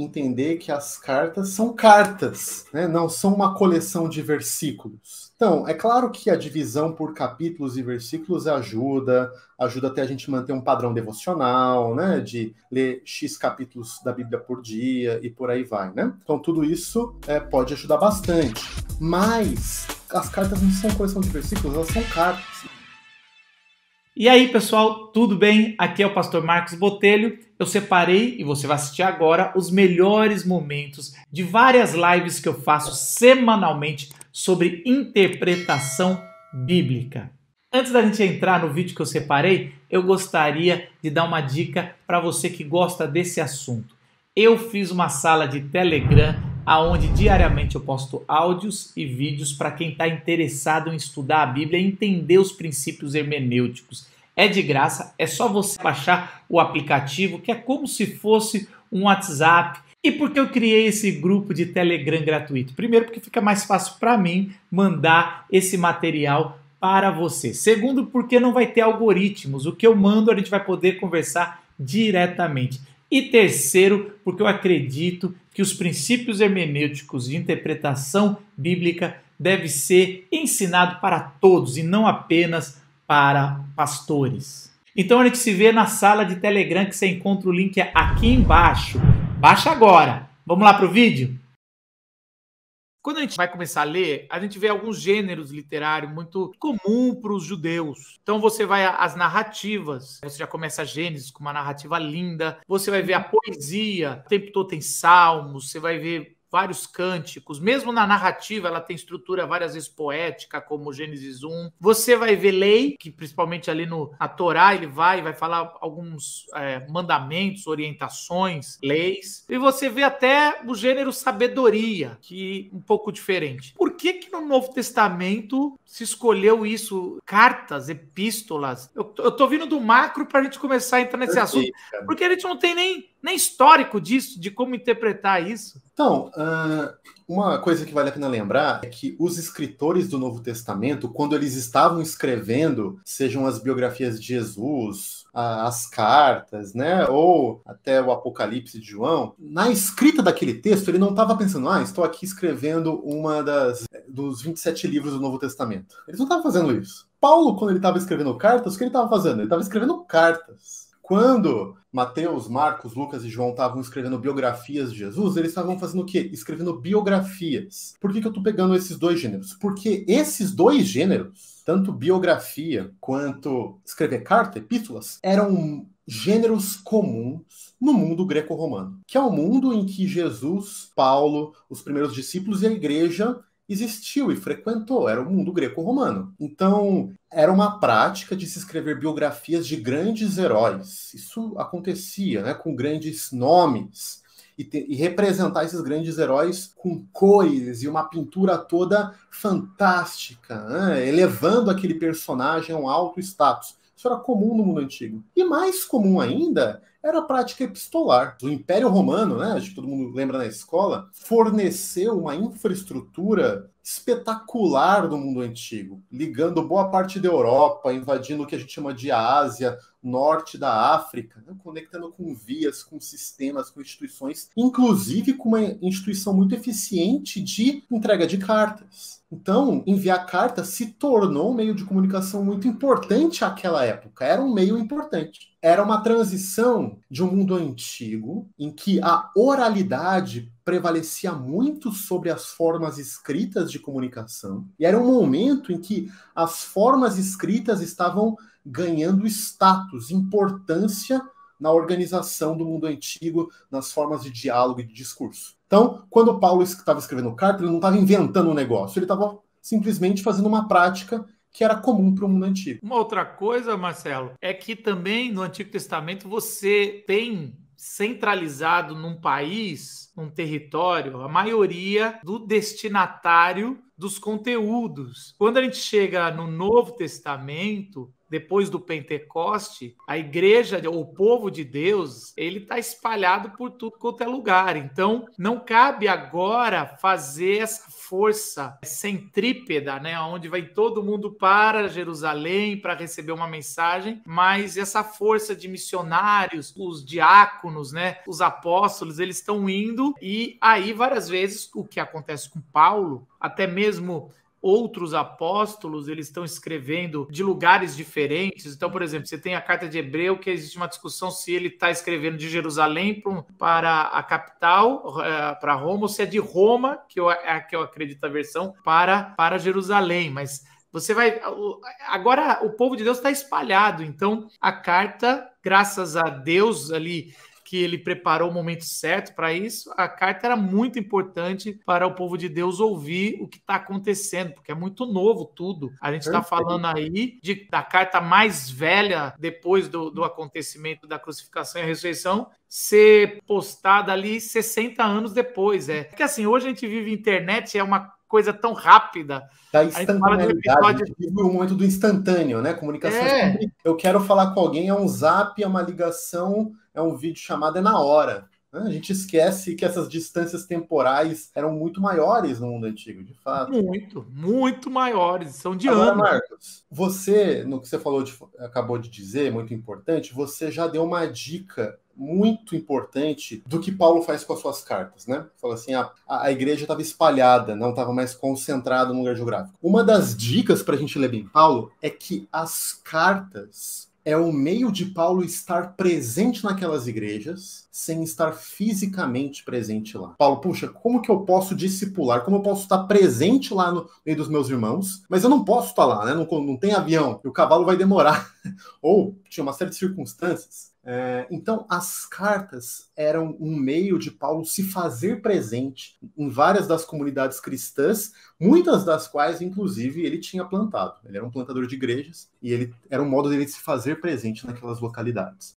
entender que as cartas são cartas, né? não são uma coleção de versículos. Então, é claro que a divisão por capítulos e versículos ajuda, ajuda até a gente manter um padrão devocional, né? De ler X capítulos da Bíblia por dia e por aí vai, né? Então, tudo isso é, pode ajudar bastante. Mas as cartas não são coleção de versículos, elas são cartas. E aí, pessoal, tudo bem? Aqui é o pastor Marcos Botelho. Eu separei e você vai assistir agora os melhores momentos de várias lives que eu faço semanalmente sobre interpretação bíblica. Antes da gente entrar no vídeo que eu separei, eu gostaria de dar uma dica para você que gosta desse assunto. Eu fiz uma sala de Telegram aonde diariamente eu posto áudios e vídeos para quem está interessado em estudar a Bíblia e entender os princípios hermenêuticos. É de graça, é só você baixar o aplicativo, que é como se fosse um WhatsApp. E por que eu criei esse grupo de Telegram gratuito? Primeiro, porque fica mais fácil para mim mandar esse material para você. Segundo, porque não vai ter algoritmos. O que eu mando, a gente vai poder conversar diretamente. E terceiro, porque eu acredito que os princípios hermenêuticos de interpretação bíblica deve ser ensinado para todos e não apenas para pastores. Então a gente se vê na sala de Telegram que você encontra o link aqui embaixo. Baixa agora. Vamos lá para o vídeo? Quando a gente vai começar a ler, a gente vê alguns gêneros literários muito comum para os judeus. Então você vai às narrativas, você já começa a Gênesis com uma narrativa linda, você vai ver a poesia, o tempo todo tem salmos, você vai ver vários cânticos, mesmo na narrativa ela tem estrutura várias vezes poética, como Gênesis 1. Você vai ver lei, que principalmente ali no, na Torá ele vai, vai falar alguns é, mandamentos, orientações, leis. E você vê até o gênero sabedoria, que é um pouco diferente. Por que que no Novo Testamento se escolheu isso? Cartas, epístolas. Eu, eu tô vindo do macro para a gente começar a entrar nesse Perfeito, assunto, porque a gente não tem nem, nem histórico disso, de como interpretar isso. Então, ah, uma coisa que vale a pena lembrar é que os escritores do Novo Testamento, quando eles estavam escrevendo, sejam as biografias de Jesus, as cartas, né, ou até o Apocalipse de João, na escrita daquele texto, ele não estava pensando, ah, estou aqui escrevendo uma das dos 27 livros do Novo Testamento. Eles não estavam fazendo isso. Paulo, quando ele estava escrevendo cartas, o que ele estava fazendo? Ele estava escrevendo cartas. Quando Mateus, Marcos, Lucas e João estavam escrevendo biografias de Jesus, eles estavam fazendo o quê? Escrevendo biografias. Por que, que eu estou pegando esses dois gêneros? Porque esses dois gêneros, tanto biografia quanto escrever carta, epístolas, eram gêneros comuns no mundo greco-romano, que é o um mundo em que Jesus, Paulo, os primeiros discípulos e a igreja existiu e frequentou, era o mundo greco-romano. Então, era uma prática de se escrever biografias de grandes heróis. Isso acontecia, né, com grandes nomes. E, te, e representar esses grandes heróis com cores e uma pintura toda fantástica, né, elevando aquele personagem a um alto status. Isso era comum no mundo antigo. E mais comum ainda era a prática epistolar. O Império Romano, né, acho que todo mundo lembra na escola, forneceu uma infraestrutura espetacular do mundo antigo, ligando boa parte da Europa, invadindo o que a gente chama de Ásia, norte da África, né? conectando com vias, com sistemas, com instituições, inclusive com uma instituição muito eficiente de entrega de cartas. Então, enviar cartas se tornou um meio de comunicação muito importante àquela época, era um meio importante. Era uma transição de um mundo antigo em que a oralidade prevalecia muito sobre as formas escritas de comunicação. E era um momento em que as formas escritas estavam ganhando status, importância na organização do mundo antigo, nas formas de diálogo e de discurso. Então, quando Paulo estava escrevendo carta, ele não estava inventando um negócio, ele estava simplesmente fazendo uma prática que era comum para o mundo antigo. Uma outra coisa, Marcelo, é que também no Antigo Testamento você tem centralizado num país, num território, a maioria do destinatário dos conteúdos. Quando a gente chega no Novo Testamento, depois do Pentecoste, a igreja, o povo de Deus, ele está espalhado por tudo quanto é lugar. Então, não cabe agora fazer essa força centrípeda, né, onde vai todo mundo para Jerusalém para receber uma mensagem, mas essa força de missionários, os diáconos, né, os apóstolos, eles estão indo e aí várias vezes o que acontece com Paulo, até mesmo outros apóstolos, eles estão escrevendo de lugares diferentes. Então, por exemplo, você tem a carta de Hebreu, que existe uma discussão se ele está escrevendo de Jerusalém para a capital, eh, para Roma, ou se é de Roma, que é a que eu acredito a versão, para, para Jerusalém. Mas você vai. Agora o povo de Deus está espalhado, então a carta, graças a Deus ali que ele preparou o momento certo para isso, a carta era muito importante para o povo de Deus ouvir o que está acontecendo, porque é muito novo tudo. A gente está falando aí de, da carta mais velha depois do, do acontecimento da crucificação e ressurreição, ser postada ali 60 anos depois. É que assim, hoje a gente vive internet, é uma coisa tão rápida. Da instantaneidade, de um o momento do instantâneo, né? Comunicação. É. é. Eu quero falar com alguém, é um zap, é uma ligação, é um vídeo chamado É na Hora. Né? A gente esquece que essas distâncias temporais eram muito maiores no mundo antigo, de fato. Muito, muito maiores, são de Agora, anos. Marcos, você, no que você falou de, acabou de dizer, muito importante, você já deu uma dica muito importante do que Paulo faz com as suas cartas, né? Fala assim, a, a igreja estava espalhada, não estava mais concentrada no lugar geográfico. Uma das dicas para a gente ler bem Paulo é que as cartas é o meio de Paulo estar presente naquelas igrejas sem estar fisicamente presente lá. Paulo, puxa, como que eu posso discipular? Como eu posso estar presente lá no meio dos meus irmãos? Mas eu não posso estar lá, né? Não, não tem avião, e o cavalo vai demorar. Ou tinha uma série de circunstâncias. É, então, as cartas eram um meio de Paulo se fazer presente em várias das comunidades cristãs, muitas das quais, inclusive, ele tinha plantado. Ele era um plantador de igrejas e ele era um modo dele se fazer presente naquelas localidades.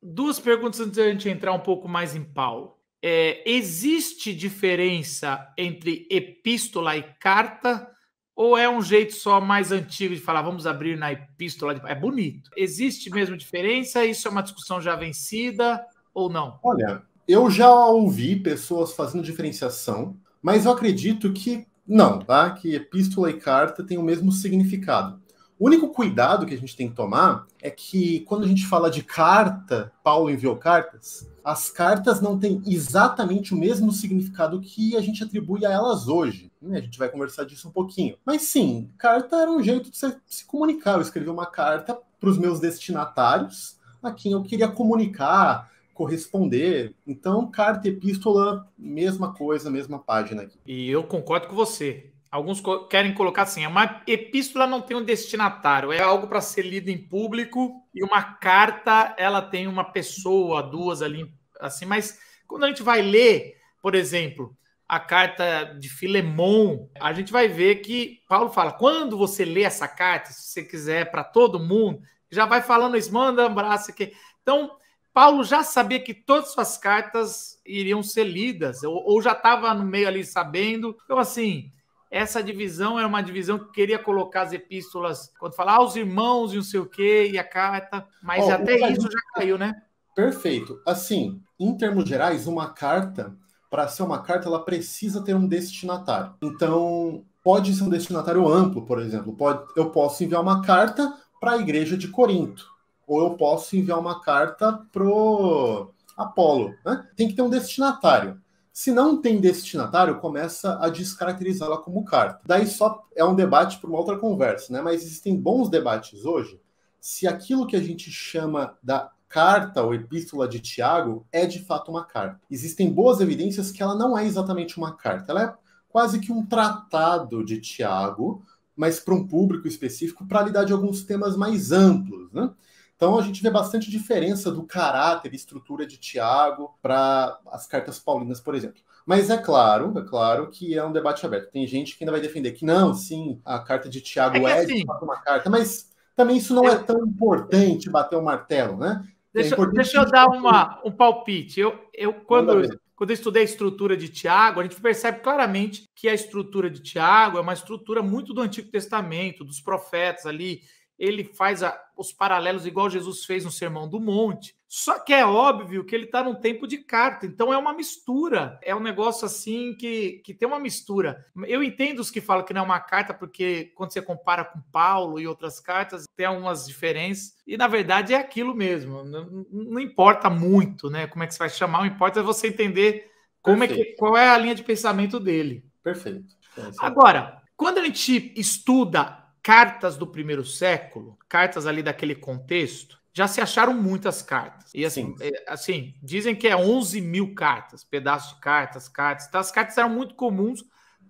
Duas perguntas antes de a gente entrar um pouco mais em Paulo. É, existe diferença entre epístola e carta? Ou é um jeito só mais antigo de falar, vamos abrir na epístola? De... É bonito. Existe mesmo diferença? Isso é uma discussão já vencida ou não? Olha, eu já ouvi pessoas fazendo diferenciação, mas eu acredito que não, tá? Que epístola e carta têm o mesmo significado. O único cuidado que a gente tem que tomar é que quando a gente fala de carta, Paulo enviou cartas, as cartas não têm exatamente o mesmo significado que a gente atribui a elas hoje. Né? A gente vai conversar disso um pouquinho. Mas sim, carta era um jeito de se comunicar. Eu escrevi uma carta para os meus destinatários, a quem eu queria comunicar, corresponder. Então, carta, epístola, mesma coisa, mesma página aqui. E eu concordo com você Alguns co querem colocar assim: é uma epístola não tem um destinatário, é algo para ser lido em público, e uma carta ela tem uma pessoa, duas ali, assim, mas quando a gente vai ler, por exemplo, a carta de Filemon, a gente vai ver que Paulo fala: quando você lê essa carta, se você quiser para todo mundo, já vai falando isso, manda um abraço aqui. Então, Paulo já sabia que todas suas cartas iriam ser lidas, ou, ou já estava no meio ali sabendo. Então, assim, essa divisão era uma divisão que queria colocar as epístolas, quando fala aos ah, irmãos e não sei o quê, e a carta, mas oh, até isso já caiu, né? Perfeito. Assim, em termos gerais, uma carta, para ser uma carta, ela precisa ter um destinatário. Então, pode ser um destinatário amplo, por exemplo. Pode, eu posso enviar uma carta para a igreja de Corinto, ou eu posso enviar uma carta pro Apolo. Né? Tem que ter um destinatário. Se não tem destinatário, começa a descaracterizá-la como carta. Daí só é um debate para uma outra conversa, né? Mas existem bons debates hoje se aquilo que a gente chama da carta ou epístola de Tiago é de fato uma carta. Existem boas evidências que ela não é exatamente uma carta. Ela é quase que um tratado de Tiago, mas para um público específico para lidar de alguns temas mais amplos, né? Então a gente vê bastante diferença do caráter e estrutura de Tiago para as cartas paulinas, por exemplo. Mas é claro, é claro que é um debate aberto. Tem gente que ainda vai defender que não, sim, a carta de Tiago é, é assim, uma carta, mas também isso não é, é tão importante bater o martelo, né? Deixa, é deixa eu dar uma, um palpite. Eu, eu quando, quando eu estudei a estrutura de Tiago, a gente percebe claramente que a estrutura de Tiago é uma estrutura muito do Antigo Testamento, dos profetas ali, ele faz a, os paralelos igual Jesus fez no Sermão do Monte. Só que é óbvio que ele está num tempo de carta, então é uma mistura. É um negócio assim que, que tem uma mistura. Eu entendo os que falam que não é uma carta, porque quando você compara com Paulo e outras cartas, tem algumas diferenças. E na verdade é aquilo mesmo. Não, não importa muito, né? Como é que você vai chamar, o importa é você entender como é que, qual é a linha de pensamento dele. Perfeito. Então, assim, Agora, quando a gente estuda cartas do primeiro século, cartas ali daquele contexto, já se acharam muitas cartas. E assim, é, assim, dizem que é 11 mil cartas, pedaços de cartas, cartas. Então, as cartas eram muito comuns,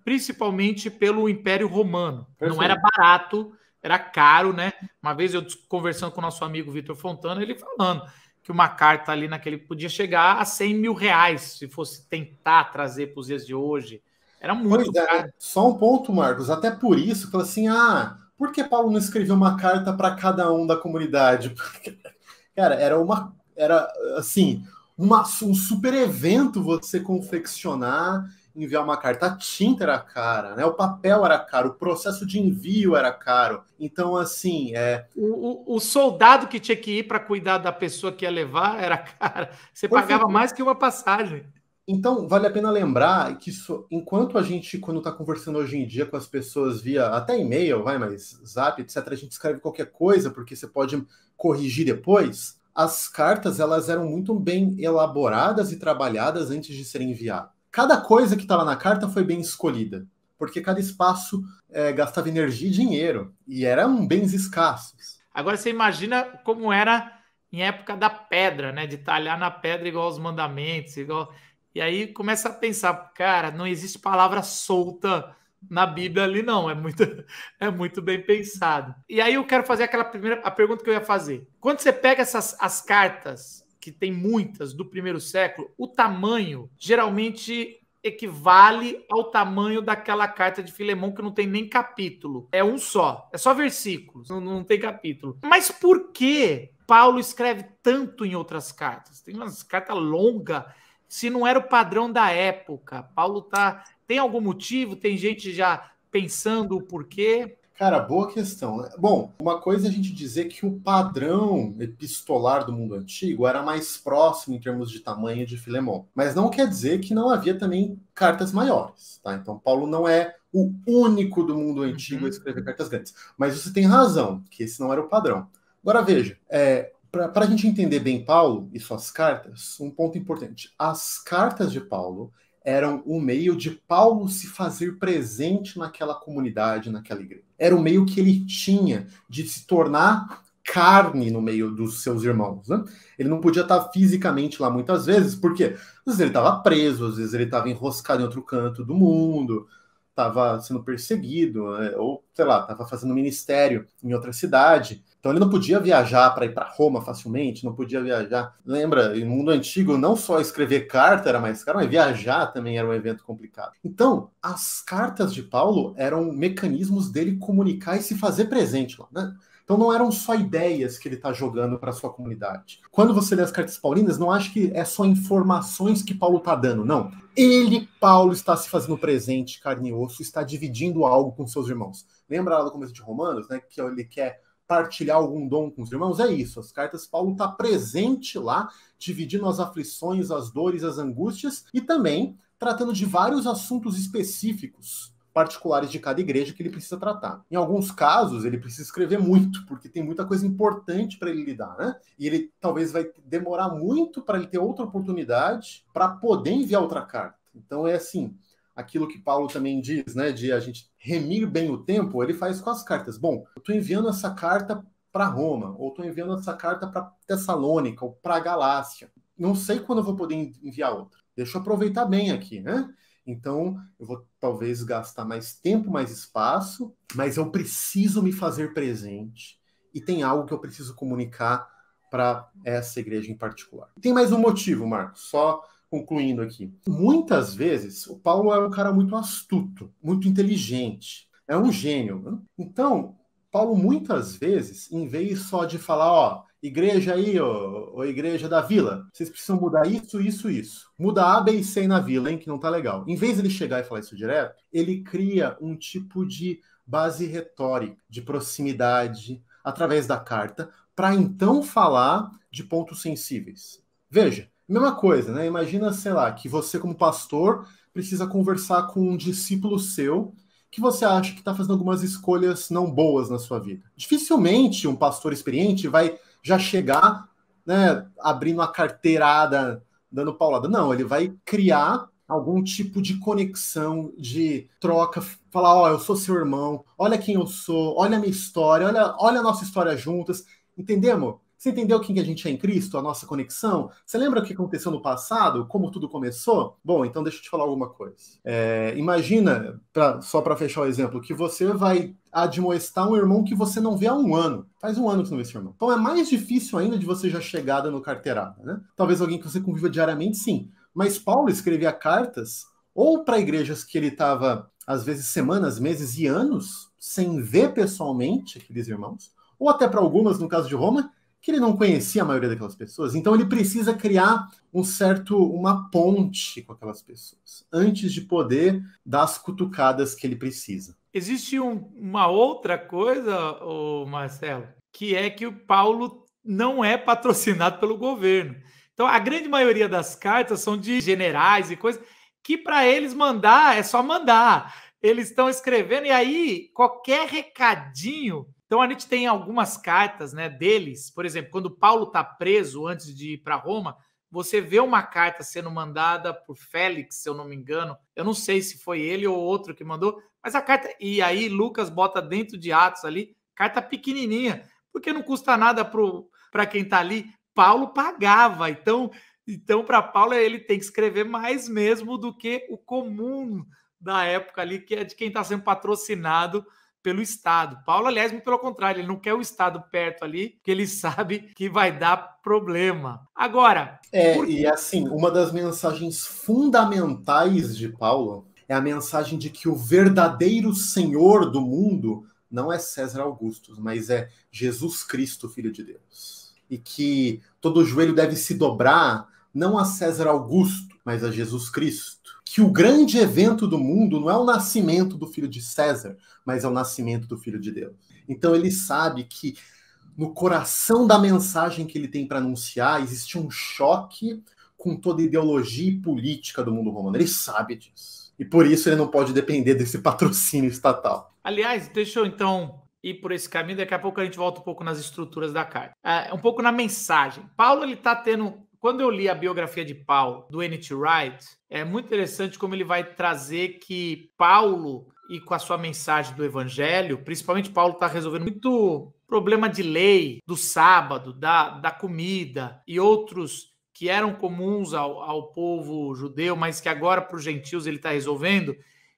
principalmente pelo Império Romano. Perfeito. Não era barato, era caro, né? Uma vez eu conversando com o nosso amigo Vitor Fontana, ele falando que uma carta ali naquele podia chegar a 100 mil reais, se fosse tentar trazer para os dias de hoje. Era muito pois é, caro. só um ponto, Marcos. Até por isso, fala assim, ah por que Paulo não escreveu uma carta para cada um da comunidade? cara, era uma. Era assim, uma, um super evento você confeccionar, enviar uma carta. A tinta era cara, né? O papel era caro, o processo de envio era caro. Então, assim. É... O, o, o soldado que tinha que ir para cuidar da pessoa que ia levar era cara. Você pagava mais que uma passagem. Então, vale a pena lembrar que isso, enquanto a gente, quando está conversando hoje em dia com as pessoas via até e-mail, vai, mas zap, etc., a gente escreve qualquer coisa porque você pode corrigir depois. As cartas elas eram muito bem elaboradas e trabalhadas antes de serem enviadas. Cada coisa que estava na carta foi bem escolhida, porque cada espaço é, gastava energia e dinheiro, e eram bens escassos. Agora você imagina como era em época da pedra, né? De talhar na pedra igual os mandamentos, igual e aí começa a pensar, cara, não existe palavra solta na Bíblia ali, não. É muito, é muito bem pensado. E aí eu quero fazer aquela primeira a pergunta que eu ia fazer. Quando você pega essas as cartas, que tem muitas do primeiro século, o tamanho geralmente equivale ao tamanho daquela carta de Filemão que não tem nem capítulo. É um só, é só versículos, não, não tem capítulo. Mas por que Paulo escreve tanto em outras cartas? Tem umas cartas longas se não era o padrão da época? Paulo tá. Tem algum motivo? Tem gente já pensando o porquê? Cara, boa questão. Bom, uma coisa é a gente dizer que o padrão epistolar do mundo antigo era mais próximo em termos de tamanho de Filemon. Mas não quer dizer que não havia também cartas maiores, tá? Então, Paulo não é o único do mundo antigo uhum. a escrever cartas grandes. Mas você tem razão, que esse não era o padrão. Agora veja, é, para a gente entender bem Paulo e suas cartas, um ponto importante. As cartas de Paulo eram o meio de Paulo se fazer presente naquela comunidade, naquela igreja. Era o meio que ele tinha de se tornar carne no meio dos seus irmãos. Né? Ele não podia estar fisicamente lá muitas vezes, porque às vezes ele estava preso, às vezes ele estava enroscado em outro canto do mundo, estava sendo perseguido, é, ou sei lá, estava fazendo ministério em outra cidade. Então ele não podia viajar para ir para Roma facilmente, não podia viajar. Lembra, no mundo antigo, não só escrever carta era mais caro, mas viajar também era um evento complicado. Então, as cartas de Paulo eram mecanismos dele comunicar e se fazer presente lá. Né? Então não eram só ideias que ele está jogando para sua comunidade. Quando você lê as cartas paulinas, não acha que é só informações que Paulo está dando, não. Ele, Paulo, está se fazendo presente, carne e osso, está dividindo algo com seus irmãos. Lembra lá do começo de Romanos, né, que ele quer partilhar algum dom com os irmãos? É isso. As cartas Paulo está presente lá, dividindo as aflições, as dores, as angústias e também tratando de vários assuntos específicos particulares de cada igreja que ele precisa tratar. Em alguns casos, ele precisa escrever muito, porque tem muita coisa importante para ele lidar, né? E ele talvez vai demorar muito para ele ter outra oportunidade para poder enviar outra carta. Então é assim, aquilo que Paulo também diz, né, de a gente remir bem o tempo, ele faz com as cartas. Bom, eu estou enviando essa carta para Roma, ou estou enviando essa carta para Tessalônica, ou para Galácia. Não sei quando eu vou poder enviar outra. Deixa eu aproveitar bem aqui, né? Então, eu vou talvez gastar mais tempo, mais espaço, mas eu preciso me fazer presente. E tem algo que eu preciso comunicar para essa igreja em particular. Tem mais um motivo, Marcos, só concluindo aqui. Muitas vezes, o Paulo é um cara muito astuto, muito inteligente, é um gênio. Né? Então, Paulo, muitas vezes, em vez só de falar, ó, igreja aí, ô, ô, igreja da vila, vocês precisam mudar isso, isso, isso. Muda A, B e C na vila, hein, que não tá legal. Em vez de ele chegar e falar isso direto, ele cria um tipo de base retórica, de proximidade, através da carta, para então falar de pontos sensíveis. Veja, mesma coisa, né? Imagina, sei lá, que você, como pastor, precisa conversar com um discípulo seu que você acha que está fazendo algumas escolhas não boas na sua vida. Dificilmente um pastor experiente vai já chegar né, abrindo uma carteirada, dando paulada. Não, ele vai criar algum tipo de conexão, de troca, falar, ó, oh, eu sou seu irmão, olha quem eu sou, olha a minha história, olha, olha a nossa história juntas, entendemos? Você entendeu quem que a gente é em Cristo, a nossa conexão? Você lembra o que aconteceu no passado, como tudo começou? Bom, então deixa eu te falar alguma coisa. É, imagina, pra, só para fechar o exemplo, que você vai admoestar um irmão que você não vê há um ano. Faz um ano que você não vê esse irmão. Então é mais difícil ainda de você já chegada no carteirada, né? Talvez alguém que você conviva diariamente, sim. Mas Paulo escrevia cartas ou para igrejas que ele estava, às vezes, semanas, meses e anos sem ver pessoalmente aqueles irmãos, ou até para algumas, no caso de Roma, que ele não conhecia a maioria daquelas pessoas, então ele precisa criar um certo uma ponte com aquelas pessoas antes de poder dar as cutucadas que ele precisa. Existe um, uma outra coisa, o Marcelo, que é que o Paulo não é patrocinado pelo governo. Então a grande maioria das cartas são de generais e coisas que para eles mandar é só mandar. Eles estão escrevendo e aí qualquer recadinho então a gente tem algumas cartas né, deles, por exemplo, quando Paulo está preso antes de ir para Roma, você vê uma carta sendo mandada por Félix, se eu não me engano. Eu não sei se foi ele ou outro que mandou, mas a carta. E aí Lucas bota dentro de Atos ali, carta pequenininha, porque não custa nada para quem está ali. Paulo pagava, então. Então, para Paulo, ele tem que escrever mais mesmo do que o comum da época ali, que é de quem está sendo patrocinado pelo Estado. Paulo, aliás, pelo contrário, ele não quer o Estado perto ali, porque ele sabe que vai dar problema. Agora. É, por... e assim, uma das mensagens fundamentais de Paulo é a mensagem de que o verdadeiro senhor do mundo não é César Augusto, mas é Jesus Cristo, filho de Deus. E que todo joelho deve se dobrar não a César Augusto, mas a Jesus Cristo que o grande evento do mundo não é o nascimento do filho de César, mas é o nascimento do filho de Deus. Então ele sabe que no coração da mensagem que ele tem para anunciar existe um choque com toda a ideologia e política do mundo romano. Ele sabe disso. E por isso ele não pode depender desse patrocínio estatal. Aliás, deixa eu então ir por esse caminho, daqui a pouco a gente volta um pouco nas estruturas da carta. É, um pouco na mensagem. Paulo ele está tendo quando eu li a biografia de Paulo, do N.T. Wright, é muito interessante como ele vai trazer que Paulo e com a sua mensagem do evangelho, principalmente Paulo está resolvendo muito problema de lei, do sábado, da, da comida e outros que eram comuns ao, ao povo judeu, mas que agora para os gentios ele está resolvendo.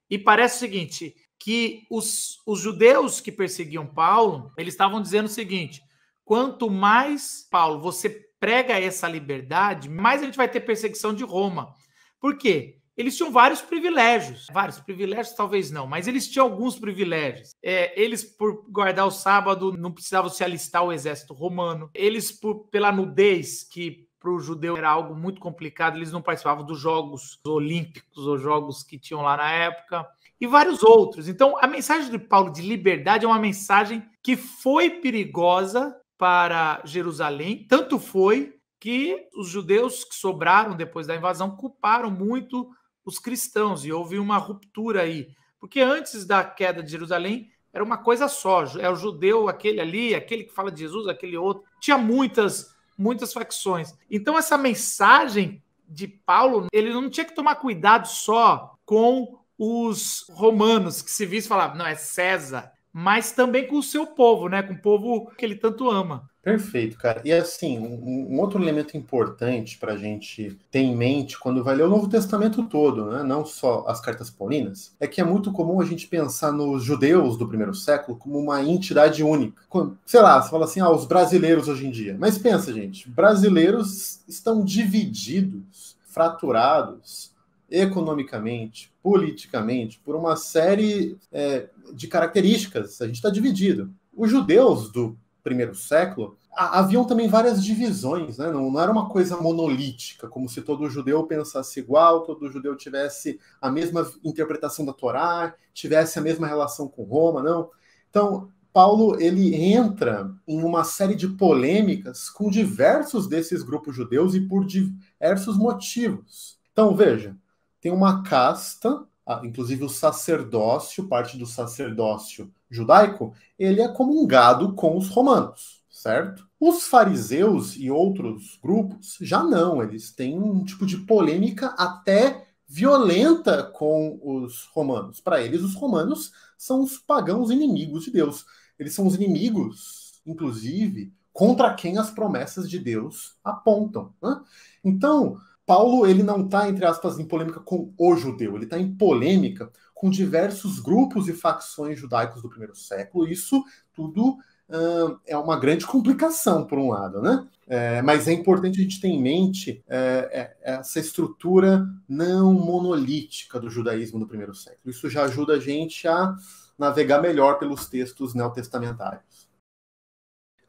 E parece o seguinte, que os, os judeus que perseguiam Paulo, eles estavam dizendo o seguinte, quanto mais, Paulo, você prega essa liberdade, mais a gente vai ter perseguição de Roma. Por quê? Eles tinham vários privilégios. Vários privilégios, talvez não, mas eles tinham alguns privilégios. É, eles, por guardar o sábado, não precisavam se alistar ao exército romano. Eles, por, pela nudez, que para o judeu era algo muito complicado, eles não participavam dos Jogos Olímpicos ou Jogos que tinham lá na época e vários outros. Então, a mensagem de Paulo de liberdade é uma mensagem que foi perigosa para Jerusalém. Tanto foi que os judeus que sobraram depois da invasão culparam muito os cristãos e houve uma ruptura aí, porque antes da queda de Jerusalém era uma coisa só, é o judeu aquele ali, aquele que fala de Jesus, aquele outro, tinha muitas muitas facções. Então essa mensagem de Paulo, ele não tinha que tomar cuidado só com os romanos que se visse falava não é César, mas também com o seu povo, né? Com o povo que ele tanto ama. Perfeito, cara. E assim, um, um outro elemento importante para a gente ter em mente quando vai ler o Novo Testamento todo, né? não só as cartas paulinas, é que é muito comum a gente pensar nos judeus do primeiro século como uma entidade única. Sei lá, você fala assim, ah, os brasileiros hoje em dia. Mas pensa, gente, brasileiros estão divididos, fraturados, economicamente, politicamente, por uma série é, de características. A gente está dividido. Os judeus do primeiro século haviam também várias divisões, né? não, não, era uma coisa monolítica, como se todo judeu pensasse igual, todo judeu tivesse a mesma interpretação da Torá, tivesse a mesma relação com Roma, não. Então, Paulo ele entra em uma série de polêmicas com diversos desses grupos judeus e por diversos motivos. Então, veja, tem uma casta, inclusive o sacerdócio, parte do sacerdócio judaico, ele é comungado com os romanos, certo? Os fariseus e outros grupos já não, eles têm um tipo de polêmica até violenta com os romanos. Para eles, os romanos são os pagãos inimigos de Deus. Eles são os inimigos, inclusive, contra quem as promessas de Deus apontam. Né? Então, Paulo ele não está, entre aspas, em polêmica com o judeu, ele está em polêmica com diversos grupos e facções judaicos do primeiro século. Isso tudo hum, é uma grande complicação, por um lado, né? É, mas é importante a gente ter em mente é, é, essa estrutura não monolítica do judaísmo do primeiro século. Isso já ajuda a gente a navegar melhor pelos textos neotestamentários.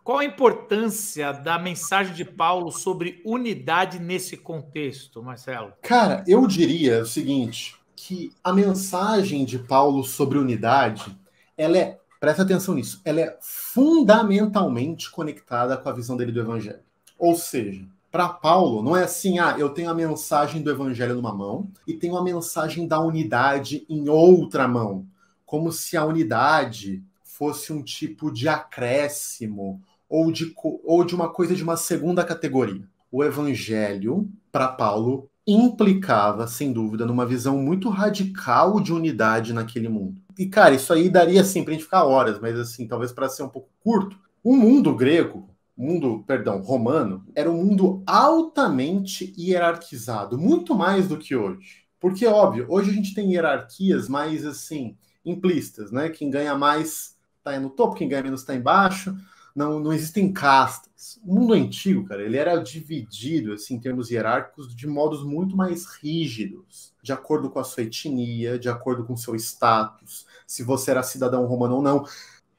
Qual a importância da mensagem de Paulo sobre unidade nesse contexto, Marcelo? Cara, eu diria o seguinte, que a mensagem de Paulo sobre unidade, ela é, presta atenção nisso, ela é fundamentalmente conectada com a visão dele do evangelho. Ou seja, para Paulo, não é assim, ah, eu tenho a mensagem do evangelho numa mão e tenho a mensagem da unidade em outra mão, como se a unidade fosse um tipo de acréscimo ou de, ou de uma coisa de uma segunda categoria. O evangelho, para Paulo, implicava, sem dúvida, numa visão muito radical de unidade naquele mundo. E, cara, isso aí daria, assim, a gente ficar horas, mas, assim, talvez para ser um pouco curto, o mundo grego, mundo, perdão, romano, era um mundo altamente hierarquizado, muito mais do que hoje. Porque, óbvio, hoje a gente tem hierarquias mais, assim, implícitas, né? Quem ganha mais tá no topo, quem ganha menos tá embaixo não, não existem castas. O mundo antigo, cara, ele era dividido, assim, em termos hierárquicos, de modos muito mais rígidos, de acordo com a sua etnia, de acordo com seu status, se você era cidadão romano ou não,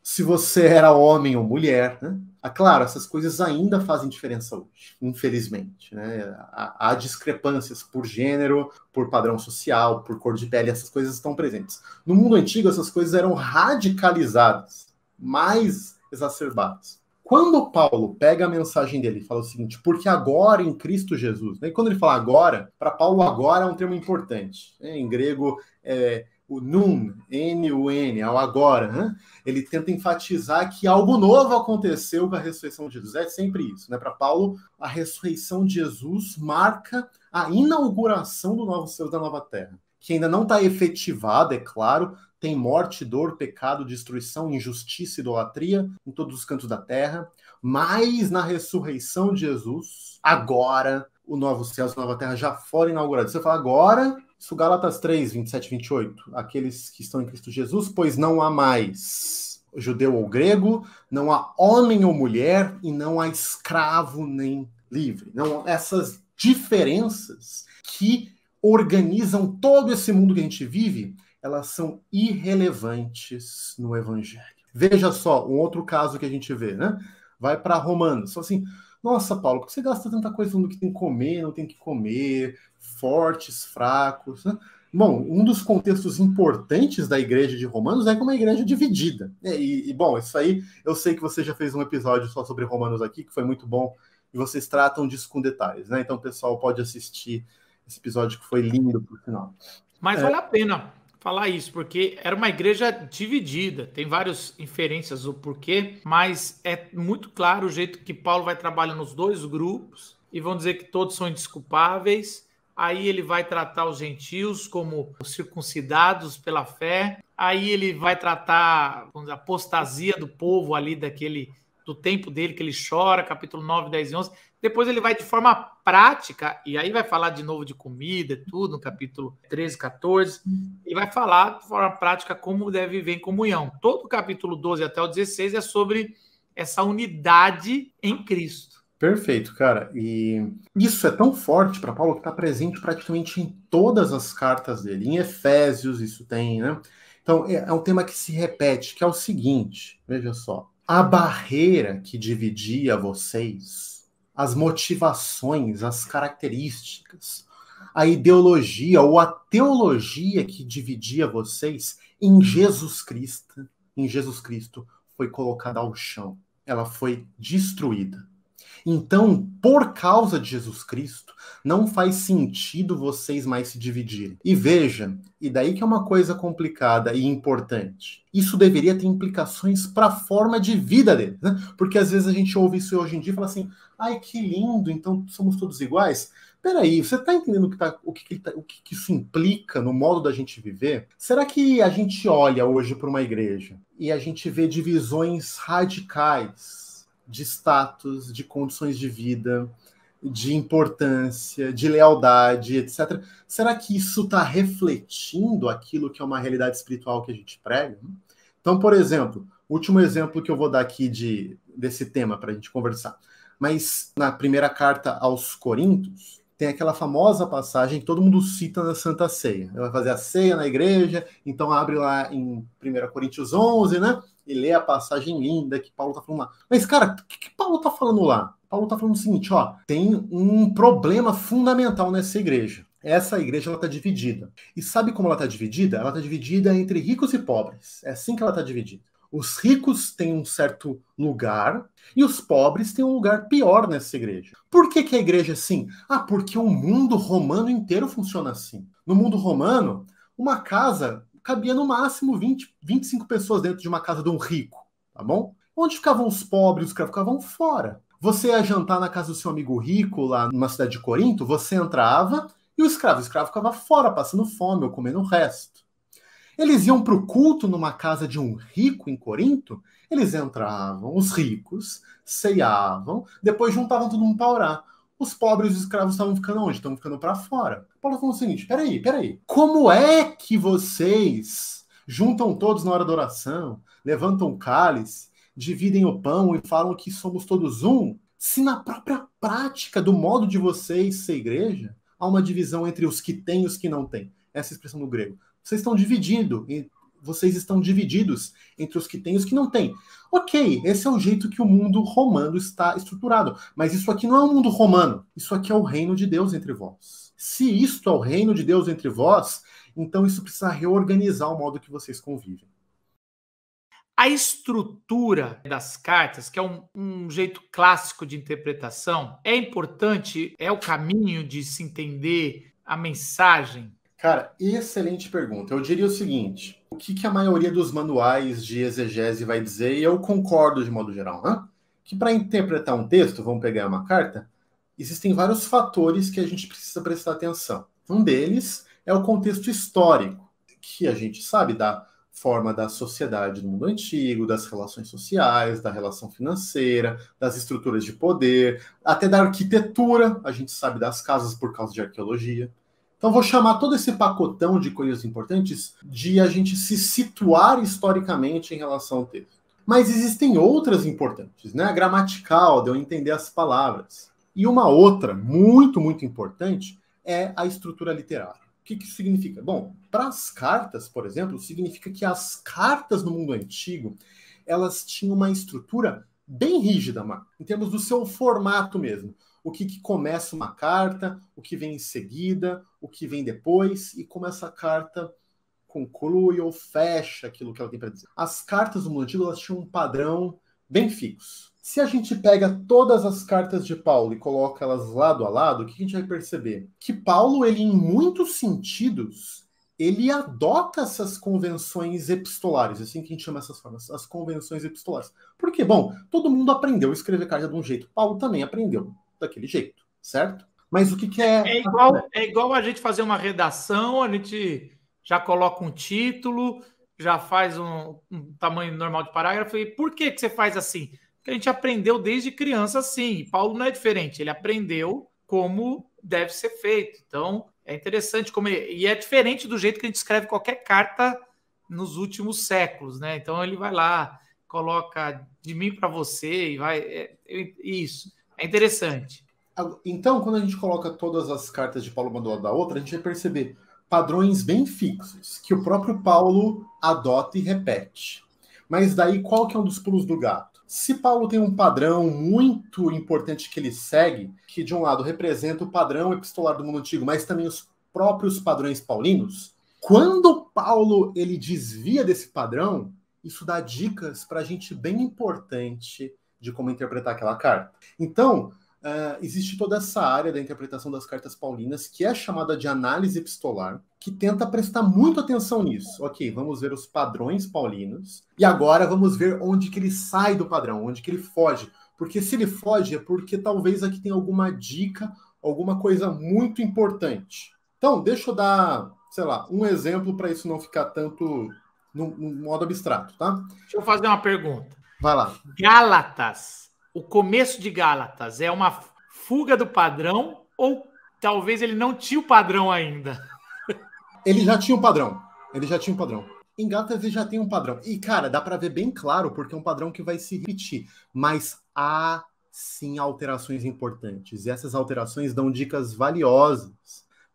se você era homem ou mulher, né? Ah, claro, essas coisas ainda fazem diferença hoje, infelizmente. Né? Há, discrepâncias por gênero, por padrão social, por cor de pele, essas coisas estão presentes. No mundo antigo, essas coisas eram radicalizadas, mais exacerbadas. Quando Paulo pega a mensagem dele e fala o seguinte, porque agora em Cristo Jesus, né? e quando ele fala agora, para Paulo agora é um termo importante. Né? Em grego é o nun, N-U-N, ao é agora, né? ele tenta enfatizar que algo novo aconteceu com a ressurreição de Jesus. É sempre isso, né? Para Paulo, a ressurreição de Jesus marca a inauguração do novo céu da nova terra, que ainda não está efetivada, é claro, tem morte, dor, pecado, destruição, injustiça, idolatria em todos os cantos da terra, mas na ressurreição de Jesus, agora o novo céu, a nova terra já foram inaugurados. Você fala agora, isso Galatas 3, 27 28, aqueles que estão em Cristo Jesus, pois não há mais judeu ou grego, não há homem ou mulher e não há escravo nem livre. Não essas diferenças que organizam todo esse mundo que a gente vive elas são irrelevantes no Evangelho. Veja só, um outro caso que a gente vê, né? Vai para Romanos. Assim, nossa, Paulo, por que você gasta tanta coisa no que tem que comer, não tem que comer, fortes, fracos, né? Bom, um dos contextos importantes da igreja de Romanos é como é a igreja dividida. É, e, e, bom, isso aí, eu sei que você já fez um episódio só sobre Romanos aqui, que foi muito bom, e vocês tratam disso com detalhes, né? Então o pessoal pode assistir esse episódio que foi lindo por final. Mas é... vale a pena, falar isso, porque era uma igreja dividida, tem várias inferências o porquê, mas é muito claro o jeito que Paulo vai trabalhar nos dois grupos, e vão dizer que todos são indisculpáveis. Aí ele vai tratar os gentios como circuncidados pela fé. Aí ele vai tratar dizer, a apostasia do povo ali daquele do tempo dele que ele chora, capítulo 9, 10 e 11. Depois ele vai de forma prática, e aí vai falar de novo de comida, tudo, no capítulo 13, 14, e vai falar de forma prática como deve viver em comunhão. Todo o capítulo 12 até o 16 é sobre essa unidade em Cristo. Perfeito, cara. E isso é tão forte para Paulo que está presente praticamente em todas as cartas dele. Em Efésios, isso tem, né? Então, é, é um tema que se repete, que é o seguinte: veja só. A barreira que dividia vocês as motivações, as características, a ideologia ou a teologia que dividia vocês em Jesus Cristo, em Jesus Cristo foi colocada ao chão. Ela foi destruída. Então, por causa de Jesus Cristo, não faz sentido vocês mais se dividirem. E veja, e daí que é uma coisa complicada e importante. Isso deveria ter implicações para a forma de vida deles, né? Porque às vezes a gente ouve isso hoje em dia e fala assim: ai que lindo, então somos todos iguais. Peraí, você está entendendo o, que, tá, o, que, tá, o que, que isso implica no modo da gente viver? Será que a gente olha hoje para uma igreja e a gente vê divisões radicais? de status, de condições de vida, de importância, de lealdade, etc. Será que isso está refletindo aquilo que é uma realidade espiritual que a gente prega? Então, por exemplo, último exemplo que eu vou dar aqui de, desse tema para a gente conversar. Mas na primeira carta aos Coríntios, tem aquela famosa passagem que todo mundo cita na Santa Ceia. Ela vai fazer a ceia na igreja, então abre lá em 1 Coríntios 11, né? e lê a passagem linda que Paulo está falando lá. Mas, cara, o que, que Paulo está falando lá? Paulo está falando o seguinte: ó, tem um problema fundamental nessa igreja. Essa igreja está dividida. E sabe como ela está dividida? Ela está dividida entre ricos e pobres. É assim que ela está dividida. Os ricos têm um certo lugar e os pobres têm um lugar pior nessa igreja. Por que, que a igreja é assim? Ah, porque o mundo romano inteiro funciona assim. No mundo romano, uma casa cabia no máximo 20, 25 pessoas dentro de uma casa de um rico, tá bom? Onde ficavam os pobres, os escravos ficavam fora. Você ia jantar na casa do seu amigo rico, lá numa cidade de Corinto, você entrava e o escravo, o escravo ficava fora, passando fome ou comendo o resto. Eles iam para o culto numa casa de um rico em Corinto, eles entravam, os ricos, ceiavam, depois juntavam tudo num paurá os pobres os escravos estavam ficando onde? Estavam ficando para fora. Paulo falou o seguinte: peraí, peraí. Como é que vocês juntam todos na hora da oração, levantam o cálice, dividem o pão e falam que somos todos um? Se na própria prática do modo de vocês ser igreja, há uma divisão entre os que têm e os que não têm. Essa é expressão no grego. Vocês estão dividindo vocês estão divididos entre os que têm e os que não têm. Ok, esse é o jeito que o mundo romano está estruturado, mas isso aqui não é um mundo romano, isso aqui é o reino de Deus entre vós. Se isto é o reino de Deus entre vós, então isso precisa reorganizar o modo que vocês convivem. A estrutura das cartas, que é um, um, jeito clássico de interpretação, é importante? É o caminho de se entender a mensagem? Cara, excelente pergunta. Eu diria o seguinte: que, que a maioria dos manuais de exegese vai dizer, e eu concordo de modo geral, né? que para interpretar um texto, vamos pegar uma carta, existem vários fatores que a gente precisa prestar atenção. Um deles é o contexto histórico, que a gente sabe da forma da sociedade do mundo antigo, das relações sociais, da relação financeira, das estruturas de poder, até da arquitetura, a gente sabe das casas por causa de arqueologia. Então vou chamar todo esse pacotão de coisas importantes de a gente se situar historicamente em relação ao texto. Mas existem outras importantes, né? A gramatical, de eu entender as palavras. E uma outra, muito, muito importante, é a estrutura literária. O que, que isso significa? Bom, para as cartas, por exemplo, significa que as cartas no mundo antigo elas tinham uma estrutura bem rígida, em termos do seu formato mesmo o que, que, começa uma carta, o que vem em seguida, o que vem depois e como essa carta conclui ou fecha aquilo que ela tem para dizer. As cartas do mundo antigo elas tinham um padrão bem fixo. Se a gente pega todas as cartas de Paulo e coloca elas lado a lado, o que a gente vai perceber? Que Paulo, ele em muitos sentidos, ele adota essas convenções epistolares, é assim que a gente chama essas formas, as convenções epistolares. Porque, bom, todo mundo aprendeu a escrever carta de um jeito, Paulo também aprendeu daquele jeito, certo? Mas o que, que é. É igual, é igual a gente fazer uma redação, a gente já coloca um título, já faz um, um tamanho normal de parágrafo. E por que, que você faz assim? Porque a gente aprendeu desde criança assim. E Paulo não é diferente, ele aprendeu como deve ser feito. Então, é interessante como e é diferente do jeito que a gente escreve qualquer carta nos últimos séculos, né? Então ele vai lá, coloca de mim para você e vai é, é, isso. É interessante. Então, quando a gente coloca todas as cartas de Paulo uma do lado da outra, a gente vai perceber padrões bem fixos que o próprio Paulo adota e repete. Mas daí qual que é um dos pulos do gato? Se Paulo tem um padrão muito importante que ele segue, que de um lado representa o padrão epistolar do mundo antigo, mas também os próprios padrões paulinos, quando Paulo ele desvia desse padrão, isso dá dicas para a gente bem importante de como interpretar aquela carta. Então, Uh, existe toda essa área da interpretação das cartas paulinas, que é chamada de análise epistolar, que tenta prestar muita atenção nisso. Ok, vamos ver os padrões paulinos, e agora vamos ver onde que ele sai do padrão, onde que ele foge. Porque se ele foge é porque talvez aqui tem alguma dica, alguma coisa muito importante. Então, deixa eu dar, sei lá, um exemplo para isso não ficar tanto no, no modo abstrato, tá? Deixa eu fazer uma pergunta. Vai lá. Gálatas. O começo de Gálatas é uma fuga do padrão ou talvez ele não tinha o padrão ainda? Ele já tinha um padrão. Ele já tinha um padrão. Em Gálatas ele já tem um padrão. E, cara, dá para ver bem claro, porque é um padrão que vai se repetir. Mas há sim alterações importantes. E essas alterações dão dicas valiosas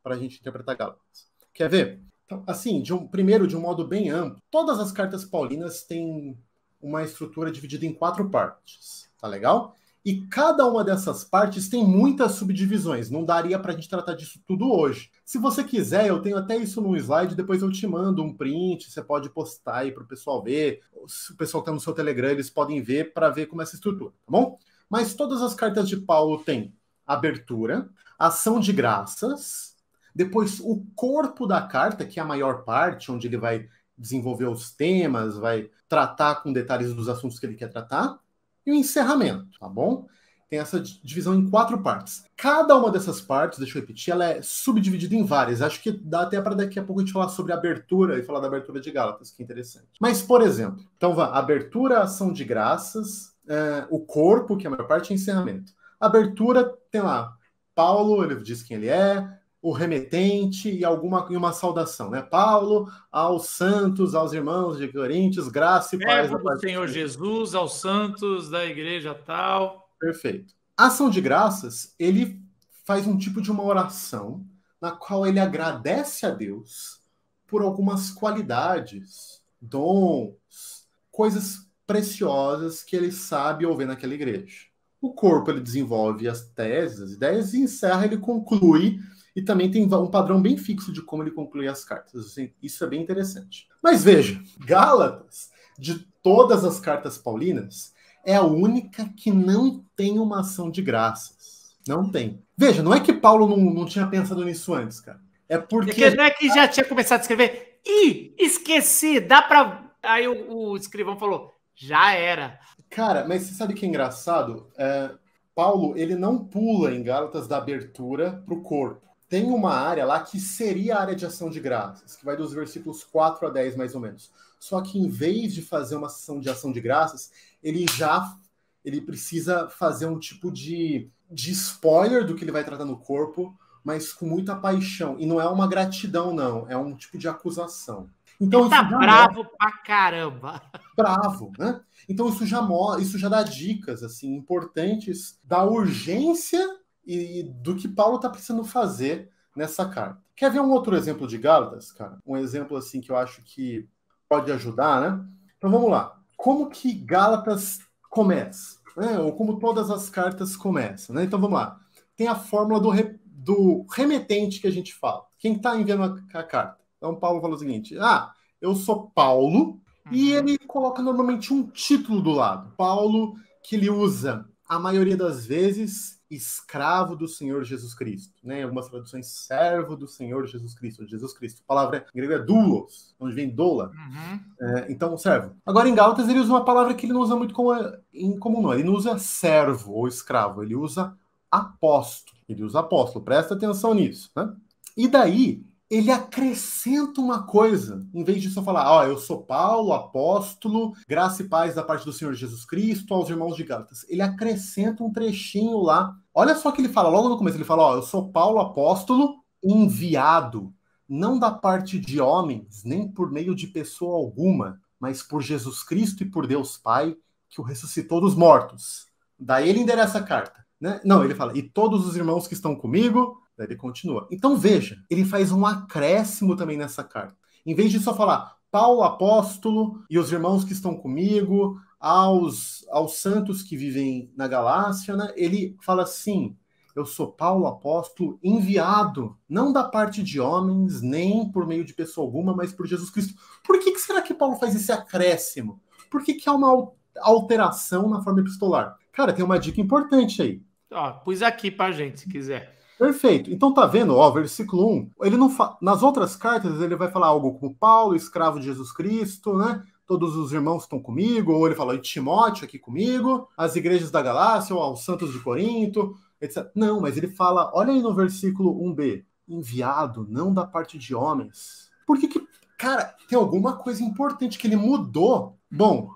para a gente interpretar Gálatas. Quer ver? Então, assim, de um, primeiro, de um modo bem amplo, todas as cartas paulinas têm uma estrutura dividida em quatro partes, tá legal? E cada uma dessas partes tem muitas subdivisões, não daria para a gente tratar disso tudo hoje. Se você quiser, eu tenho até isso num slide, depois eu te mando um print, você pode postar aí para o pessoal ver. Se o pessoal está no seu Telegram, eles podem ver para ver como é essa estrutura, tá bom? Mas todas as cartas de Paulo têm abertura, ação de graças, depois o corpo da carta, que é a maior parte, onde ele vai desenvolver os temas, vai tratar com detalhes dos assuntos que ele quer tratar, e o encerramento, tá bom? Tem essa divisão em quatro partes. Cada uma dessas partes, deixa eu repetir, ela é subdividida em várias. Acho que dá até para daqui a pouco a gente falar sobre abertura e falar da abertura de Gálatas, que é interessante. Mas, por exemplo, então vá, abertura, ação de graças, é, o corpo, que é a maior parte, é encerramento. Abertura, tem lá, Paulo, ele diz quem ele é, o remetente e alguma e uma saudação, né? Paulo aos santos, aos irmãos de Coríntios, graça e paz. Do Senhor Jesus, aos santos da igreja tal. Perfeito. Ação de graças, ele faz um tipo de uma oração na qual ele agradece a Deus por algumas qualidades, dons, coisas preciosas que ele sabe ou vê naquela igreja. O corpo ele desenvolve as teses, as ideias e encerra, ele conclui e também tem um padrão bem fixo de como ele conclui as cartas. Assim, isso é bem interessante. Mas veja, Gálatas, de todas as cartas paulinas, é a única que não tem uma ação de graças. Não tem. Veja, não é que Paulo não, não tinha pensado nisso antes, cara. É porque. porque é não é que já tinha começado a escrever. Ih, esqueci, dá pra. Aí o, o escrivão falou: já era. Cara, mas você sabe que é engraçado? É, Paulo, ele não pula em Gálatas da abertura para o corpo tem uma área lá que seria a área de ação de graças, que vai dos versículos 4 a 10, mais ou menos. Só que em vez de fazer uma sessão de ação de graças, ele já ele precisa fazer um tipo de, de spoiler do que ele vai tratar no corpo, mas com muita paixão. E não é uma gratidão, não, é um tipo de acusação. Então, ele tá bravo mostra... pra caramba. Bravo, né? Então isso já, mo... isso já dá dicas assim importantes da urgência e, e do que Paulo está precisando fazer nessa carta. Quer ver um outro exemplo de Gálatas, cara? Um exemplo assim que eu acho que pode ajudar, né? Então vamos lá. Como que Gálatas começa? Né? Ou como todas as cartas começam, né? Então vamos lá. Tem a fórmula do, re... do remetente que a gente fala. Quem está enviando a, carta? Então Paulo fala o seguinte: Ah, eu sou Paulo. E uhum. ele coloca normalmente um título do lado. Paulo, que ele usa a maioria das vezes escravo do Senhor Jesus Cristo, né? Algumas traduções servo do Senhor Jesus Cristo, Jesus Cristo. A palavra grega é doulos, onde vem dola. Uhum. É, então, servo. Agora, em Gálatas, ele usa uma palavra que ele não usa muito como, é, em comum, não. Ele não usa servo ou escravo, ele usa apóstolo. Ele usa apóstolo, presta atenção nisso, né? E daí, ele acrescenta uma coisa, em vez de só falar, ó, oh, ah, eu sou Paulo, apóstolo, graça e paz da parte do Senhor Jesus Cristo aos irmãos de Gálatas. Ele acrescenta um trechinho lá. Olha só o que ele fala logo no começo, ele fala, ó, oh, eu sou Paulo, apóstolo, enviado, não da parte de homens, nem por meio de pessoa alguma, mas por Jesus Cristo e por Deus Pai, que o ressuscitou dos mortos. Daí ele endereça a carta, né? Não, ele fala, e todos os irmãos que estão comigo, ele continua. Então veja, ele faz um acréscimo também nessa carta. Em vez de só falar Paulo apóstolo e os irmãos que estão comigo, aos, aos santos que vivem na Galácia, né? ele fala assim: eu sou Paulo apóstolo enviado, não da parte de homens, nem por meio de pessoa alguma, mas por Jesus Cristo. Por que, que será que Paulo faz esse acréscimo? Por que, que há uma alteração na forma epistolar? Cara, tem uma dica importante aí. Ó, pus aqui pra gente, se quiser. Perfeito. Então tá vendo, ó, versículo 1. Ele não fa... Nas outras cartas ele vai falar algo como Paulo, escravo de Jesus Cristo, né? Todos os irmãos estão comigo, ou ele fala e Timóteo aqui comigo, as igrejas da Galácia, ou aos santos de Corinto, etc. Não, mas ele fala, olha aí no versículo 1b, enviado não da parte de homens. Por que que, cara, tem alguma coisa importante que ele mudou? Bom,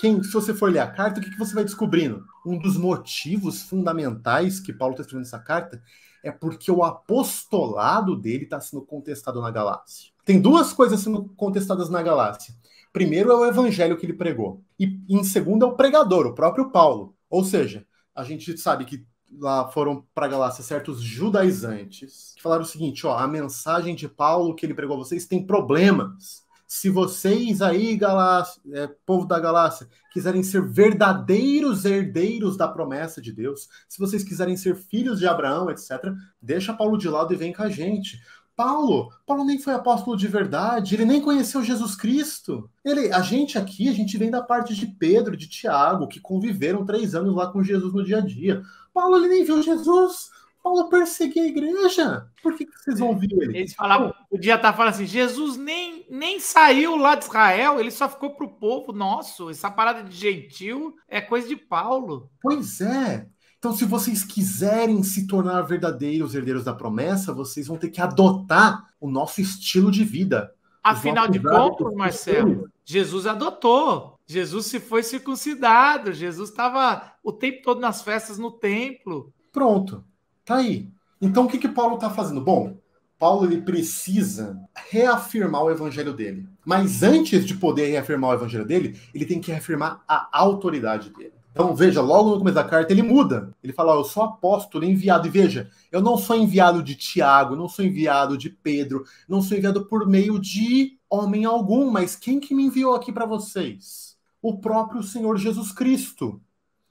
quem, se você for ler a carta, o que, que você vai descobrindo? um dos motivos fundamentais que Paulo está escrevendo essa carta é porque o apostolado dele está sendo contestado na Galácia. Tem duas coisas sendo contestadas na Galácia. Primeiro é o evangelho que ele pregou, e em segundo é o pregador, o próprio Paulo. Ou seja, a gente sabe que lá foram para a Galácia certos judaizantes que falaram o seguinte: ó, a mensagem de Paulo que ele pregou a vocês tem problemas se vocês aí, galáxia, é, povo da galáxia, quiserem ser verdadeiros herdeiros da promessa de Deus, se vocês quiserem ser filhos de Abraão, etc., deixa Paulo de lado e vem com a gente. Paulo, Paulo nem foi apóstolo de verdade, ele nem conheceu Jesus Cristo. Ele, a gente aqui, a gente vem da parte de Pedro, de Tiago, que conviveram três anos lá com Jesus no dia a dia. Paulo, ele nem viu Jesus. Paulo perseguia a igreja. Por que, que vocês vão é. ouvir ele? Eles falavam, podia estar tá falando assim: Jesus nem, nem saiu lá de Israel, ele só ficou para o povo nosso. Essa parada de gentil é coisa de Paulo. Pois é. Então, se vocês quiserem se tornar verdadeiros herdeiros da promessa, vocês vão ter que adotar o nosso estilo de vida. Afinal de contas, Marcelo, Jesus adotou. Jesus se foi circuncidado. Jesus estava o tempo todo nas festas no templo. Pronto. Tá aí. Então o que que Paulo está fazendo? Bom, Paulo ele precisa reafirmar o evangelho dele. Mas antes de poder reafirmar o evangelho dele, ele tem que reafirmar a autoridade dele. Então veja, logo no começo da carta ele muda. Ele fala: oh, "Eu sou apóstolo, enviado". E veja, eu não sou enviado de Tiago, não sou enviado de Pedro, não sou enviado por meio de homem algum, mas quem que me enviou aqui para vocês? O próprio Senhor Jesus Cristo.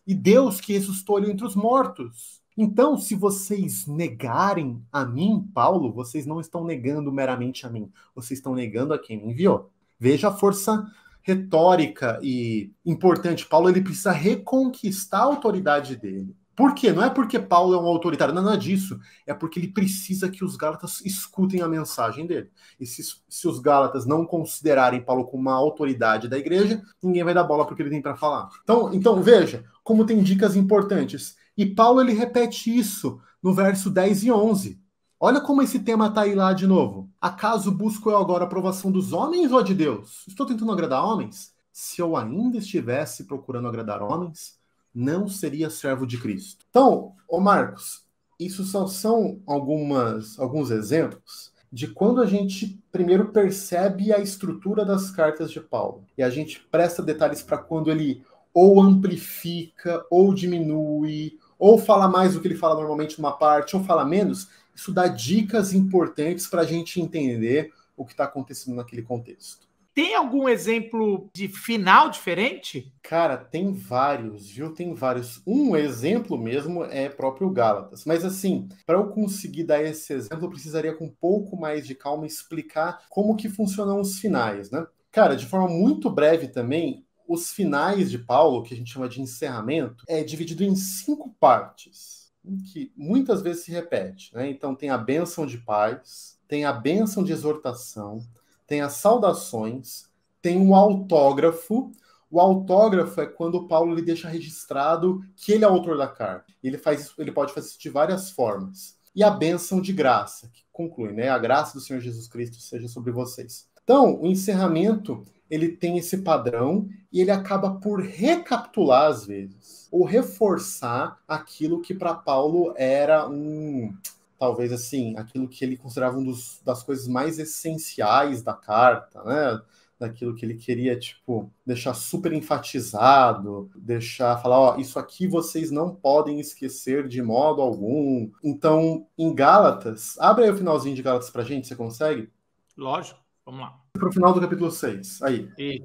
E Deus que ressuscitou ele entre os mortos. Então, se vocês negarem a mim, Paulo, vocês não estão negando meramente a mim, vocês estão negando a quem me enviou. Veja a força retórica e importante. Paulo ele precisa reconquistar a autoridade dele. Por quê? Não é porque Paulo é um autoritário, é nada disso. É porque ele precisa que os Gálatas escutem a mensagem dele. E se, se os Gálatas não considerarem Paulo como uma autoridade da igreja, ninguém vai dar bola porque ele tem para falar. Então, então veja como tem dicas importantes. E Paulo ele repete isso no verso 10 e 11. Olha como esse tema está aí lá de novo. Acaso busco eu agora a aprovação dos homens ou de Deus? Estou tentando agradar homens? Se eu ainda estivesse procurando agradar homens, não seria servo de Cristo. Então, ô Marcos, isso são, são algumas, alguns exemplos de quando a gente primeiro percebe a estrutura das cartas de Paulo e a gente presta detalhes para quando ele ou amplifica, ou diminui, ou fala mais do que ele fala normalmente uma parte, ou fala menos, isso dá dicas importantes para a gente entender o que está acontecendo naquele contexto. Tem algum exemplo de final diferente? Cara, tem vários, viu? Tem vários. Um exemplo mesmo é próprio Gálatas. Mas assim, para eu conseguir dar esse exemplo, eu precisaria com um pouco mais de calma explicar como que funcionam os finais, né? Cara, de forma muito breve também, os finais de Paulo, que a gente chama de encerramento, é dividido em cinco partes, que muitas vezes se repete. Né? Então, tem a bênção de paz, tem a bênção de exortação, tem as saudações, tem o um autógrafo. O autógrafo é quando Paulo lhe deixa registrado que ele é autor da carta. Ele faz isso, ele pode fazer isso de várias formas. E a bênção de graça, que conclui, né? A graça do Senhor Jesus Cristo seja sobre vocês. Então, o encerramento ele tem esse padrão e ele acaba por recapitular às vezes ou reforçar aquilo que para Paulo era um talvez assim aquilo que ele considerava um dos, das coisas mais essenciais da carta, né? Daquilo que ele queria tipo deixar super enfatizado, deixar falar, ó, isso aqui vocês não podem esquecer de modo algum. Então, em Gálatas, abre aí o finalzinho de Gálatas para gente, você consegue? Lógico. Vamos lá. Para o final do capítulo 6. Aí. E...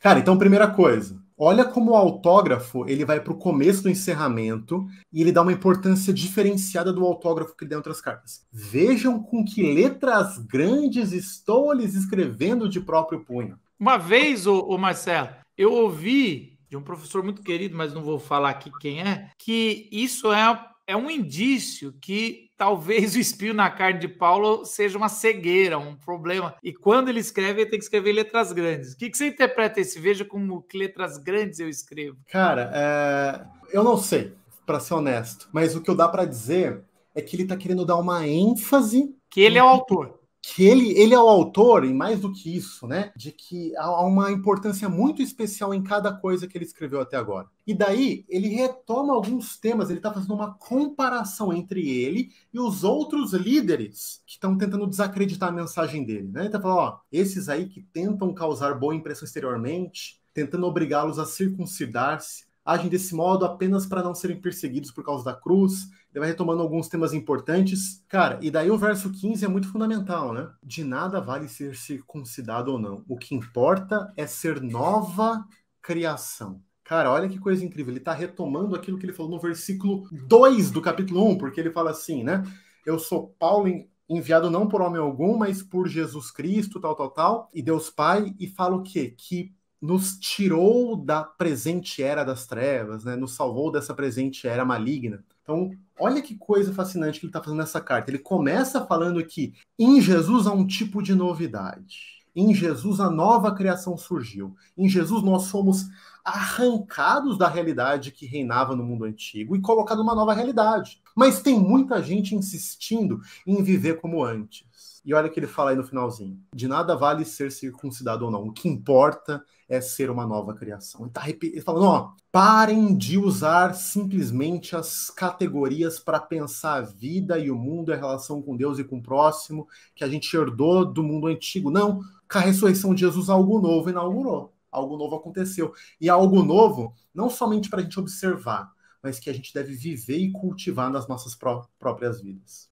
Cara, então, primeira coisa. Olha como o autógrafo ele vai para o começo do encerramento e ele dá uma importância diferenciada do autógrafo que ele dá em outras cartas. Vejam com que letras grandes estou lhes escrevendo de próprio punho. Uma vez, o, o Marcelo, eu ouvi de um professor muito querido, mas não vou falar aqui quem é, que isso é, é um indício que talvez o espinho na carne de Paulo seja uma cegueira, um problema. E quando ele escreve, ele tem que escrever letras grandes. O que, que você interpreta esse? Veja como que letras grandes eu escrevo. Cara, é... eu não sei, para ser honesto. Mas o que eu dá para dizer é que ele está querendo dar uma ênfase. Que ele é o autor que ele, ele é o autor, e mais do que isso, né? De que há uma importância muito especial em cada coisa que ele escreveu até agora. E daí ele retoma alguns temas, ele está fazendo uma comparação entre ele e os outros líderes que estão tentando desacreditar a mensagem dele. Né? Ele está falando, ó, esses aí que tentam causar boa impressão exteriormente, tentando obrigá-los a circuncidar-se, agem desse modo apenas para não serem perseguidos por causa da cruz, ele vai retomando alguns temas importantes. Cara, e daí o verso 15 é muito fundamental, né? De nada vale ser circuncidado ou não. O que importa é ser nova criação. Cara, olha que coisa incrível. Ele está retomando aquilo que ele falou no versículo 2 do capítulo 1, porque ele fala assim, né? Eu sou Paulo enviado não por homem algum, mas por Jesus Cristo, tal, tal, tal, e Deus Pai, e fala o quê? Que nos tirou da presente era das trevas, né? Nos salvou dessa presente era maligna então, olha que coisa fascinante que ele está fazendo nessa carta. Ele começa falando que em Jesus há um tipo de novidade. Em Jesus a nova criação surgiu. Em Jesus nós somos arrancados da realidade que reinava no mundo antigo e colocados numa nova realidade. Mas tem muita gente insistindo em viver como antes. E olha o que ele fala aí no finalzinho. De nada vale ser circuncidado ou não. O que importa é ser uma nova criação. Ele, tá rep... ele falando, ó, parem de usar simplesmente as categorias para pensar a vida e o mundo, a relação com Deus e com o próximo, que a gente herdou do mundo antigo. Não, com a ressurreição de Jesus, algo novo inaugurou. Algo novo aconteceu. E algo novo, não somente para a gente observar, mas que a gente deve viver e cultivar nas nossas pró próprias vidas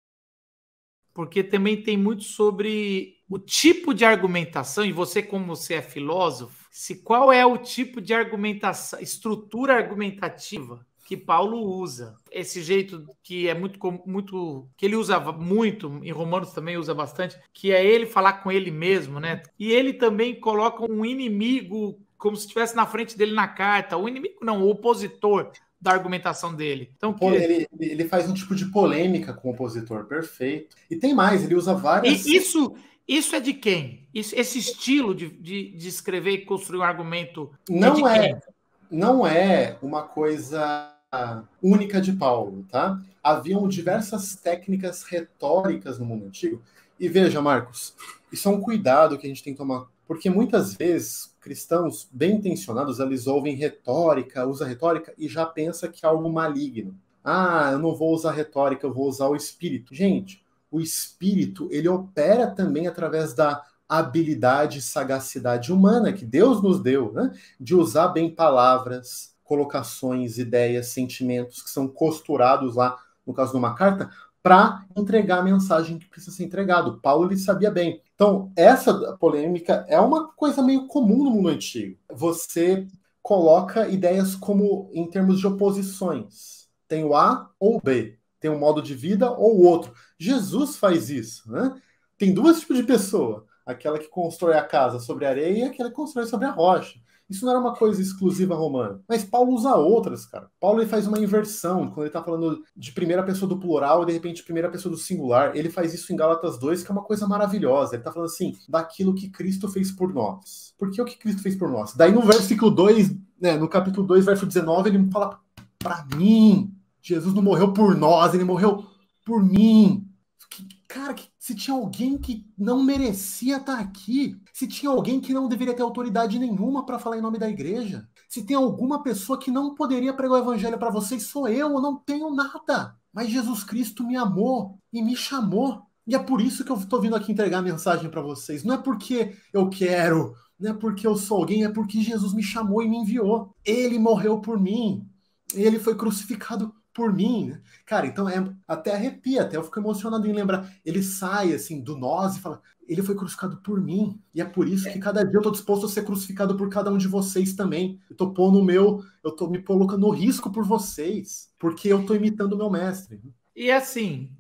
porque também tem muito sobre o tipo de argumentação, e você, como você é filósofo, se qual é o tipo de argumentação, estrutura argumentativa que Paulo usa. Esse jeito que é muito muito que ele usa muito em Romanos também usa bastante, que é ele falar com ele mesmo, né? E ele também coloca um inimigo como se estivesse na frente dele na carta, o inimigo não, o opositor, da argumentação dele. Então, que... ele, ele faz um tipo de polêmica com o opositor, perfeito. E tem mais, ele usa várias. E isso, isso é de quem? Isso, esse estilo de, de, de, escrever e construir um argumento. É não é, é não é uma coisa única de Paulo, tá? Haviam diversas técnicas retóricas no mundo antigo. E veja, Marcos, isso é um cuidado que a gente tem que tomar, porque muitas vezes cristãos bem intencionados, eles ouvem retórica, usa retórica e já pensa que é algo maligno. Ah, eu não vou usar retórica, eu vou usar o espírito. Gente, o espírito, ele opera também através da habilidade sagacidade humana que Deus nos deu, né? De usar bem palavras, colocações, ideias, sentimentos que são costurados lá, no caso de uma carta, para entregar a mensagem que precisa ser entregada. Paulo ele sabia bem. Então, essa polêmica é uma coisa meio comum no mundo antigo. Você coloca ideias como em termos de oposições. Tem o A ou o B, tem um modo de vida ou o outro. Jesus faz isso, né? Tem dois tipos de pessoa: aquela que constrói a casa sobre a areia e aquela que constrói sobre a rocha. Isso não era uma coisa exclusiva romana. Mas Paulo usa outras, cara. Paulo ele faz uma inversão. Quando ele está falando de primeira pessoa do plural e de repente primeira pessoa do singular, ele faz isso em Gálatas 2, que é uma coisa maravilhosa. Ele está falando assim, daquilo que Cristo fez por nós. Por que o que Cristo fez por nós? Daí no versículo 2, né, no capítulo 2, verso 19, ele fala para mim. Jesus não morreu por nós, ele morreu por mim. Cara, se tinha alguém que não merecia estar tá aqui, se tinha alguém que não deveria ter autoridade nenhuma para falar em nome da igreja, se tem alguma pessoa que não poderia pregar o evangelho para vocês, sou eu, eu não tenho nada. Mas Jesus Cristo me amou e me chamou. E é por isso que eu estou vindo aqui entregar a mensagem para vocês. Não é porque eu quero, não é porque eu sou alguém, é porque Jesus me chamou e me enviou. Ele morreu por mim. Ele foi crucificado por mim. Né? Cara, então é até arrepia, até eu fico emocionado em lembrar. Ele sai assim do nós e fala: Ele foi crucificado por mim. E é por isso que é. cada dia eu tô disposto a ser crucificado por cada um de vocês também. Eu tô pondo o meu, eu tô me colocando no risco por vocês, porque eu tô imitando o meu mestre. E assim,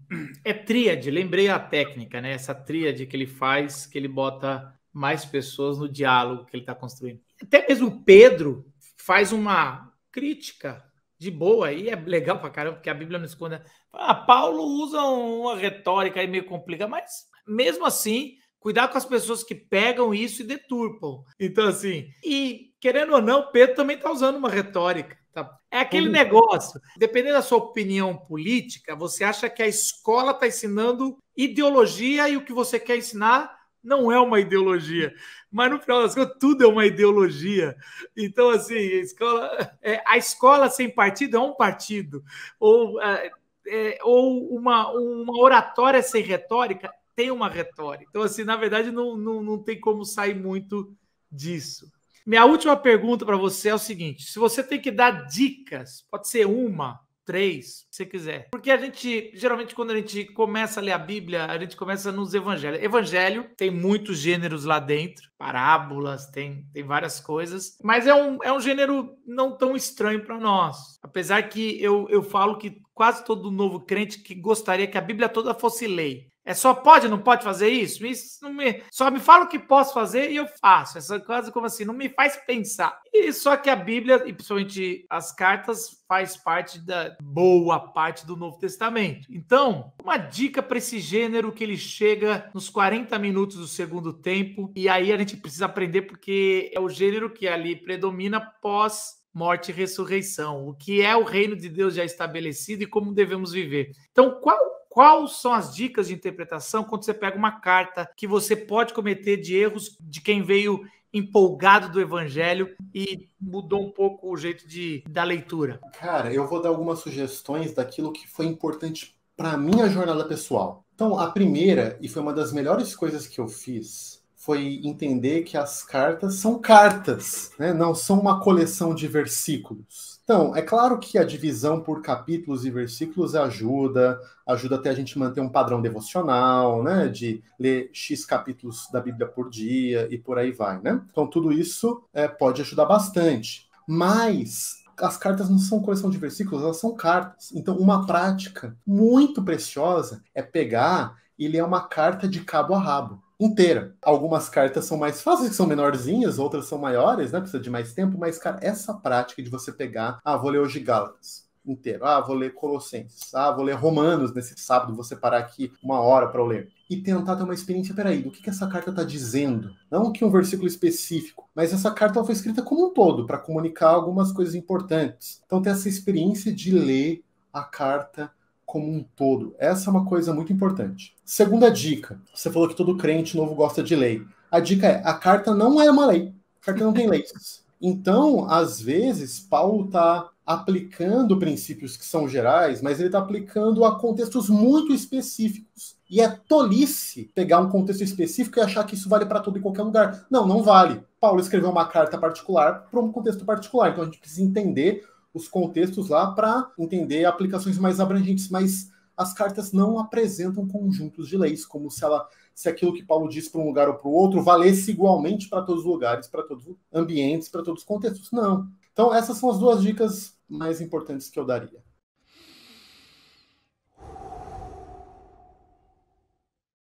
é tríade, lembrei a técnica, né? Essa tríade que ele faz, que ele bota mais pessoas no diálogo que ele está construindo. Até mesmo Pedro faz uma crítica de boa, e é legal pra caramba, porque a Bíblia não esconde. Né? Ah, Paulo usa uma retórica aí meio complicada, mas mesmo assim, cuidar com as pessoas que pegam isso e deturpam. Então, assim, e querendo ou não, Pedro também tá usando uma retórica. Tá? É aquele uhum. negócio. Dependendo da sua opinião política, você acha que a escola tá ensinando ideologia e o que você quer ensinar não é uma ideologia. Mas no final das contas, tudo é uma ideologia. Então, assim, a escola, é, a escola sem partido é um partido. Ou, é, é, ou uma, uma oratória sem retórica tem uma retórica. Então, assim, na verdade, não, não, não tem como sair muito disso. Minha última pergunta para você é o seguinte: se você tem que dar dicas, pode ser uma, três, se quiser. Porque a gente, geralmente, quando a gente começa a ler a Bíblia, a gente começa nos evangelhos. Evangelho tem muitos gêneros lá dentro, parábolas, tem, tem várias coisas, mas é um, é um gênero não tão estranho para nós. Apesar que eu, eu falo que quase todo novo crente que gostaria que a Bíblia toda fosse lei. É só pode, não pode fazer isso? Isso não me. Só me fala o que posso fazer e eu faço. Essa coisa como assim, não me faz pensar. E só que a Bíblia, e principalmente as cartas, faz parte da boa parte do Novo Testamento. Então, uma dica para esse gênero que ele chega nos 40 minutos do segundo tempo, e aí a gente precisa aprender porque é o gênero que ali predomina pós morte e ressurreição, o que é o reino de Deus já estabelecido e como devemos viver. Então, qual Quais são as dicas de interpretação quando você pega uma carta que você pode cometer de erros de quem veio empolgado do evangelho e mudou um pouco o jeito de, da leitura? Cara, eu vou dar algumas sugestões daquilo que foi importante para minha jornada pessoal. Então, a primeira, e foi uma das melhores coisas que eu fiz, foi entender que as cartas são cartas, né? não são uma coleção de versículos. Então, é claro que a divisão por capítulos e versículos ajuda, ajuda até a gente manter um padrão devocional, né? De ler X capítulos da Bíblia por dia e por aí vai, né? Então, tudo isso é, pode ajudar bastante. Mas as cartas não são coleção de versículos, elas são cartas. Então, uma prática muito preciosa é pegar e ler uma carta de cabo a rabo inteira. Algumas cartas são mais fáceis, que são menorzinhas, outras são maiores, né? Precisa de mais tempo, mas, cara, essa prática de você pegar, ah, vou ler hoje Gálatas inteiro, ah, vou ler Colossenses, ah, vou ler Romanos nesse sábado, vou separar aqui uma hora para ler. E tentar ter uma experiência, peraí, do que, que essa carta está dizendo? Não que um versículo específico, mas essa carta foi escrita como um todo, para comunicar algumas coisas importantes. Então, ter essa experiência de ler a carta como um todo. Essa é uma coisa muito importante. Segunda dica: você falou que todo crente novo gosta de lei. A dica é: a carta não é uma lei. A carta não tem leis. Então, às vezes, Paulo está aplicando princípios que são gerais, mas ele está aplicando a contextos muito específicos. E é tolice pegar um contexto específico e achar que isso vale para todo e qualquer lugar. Não, não vale. Paulo escreveu uma carta particular para um contexto particular, então a gente precisa entender os contextos lá para entender aplicações mais abrangentes, mas as cartas não apresentam conjuntos de leis, como se ela se aquilo que Paulo diz para um lugar ou para o outro valesse igualmente para todos os lugares, para todos os ambientes, para todos os contextos. Não. Então, essas são as duas dicas mais importantes que eu daria.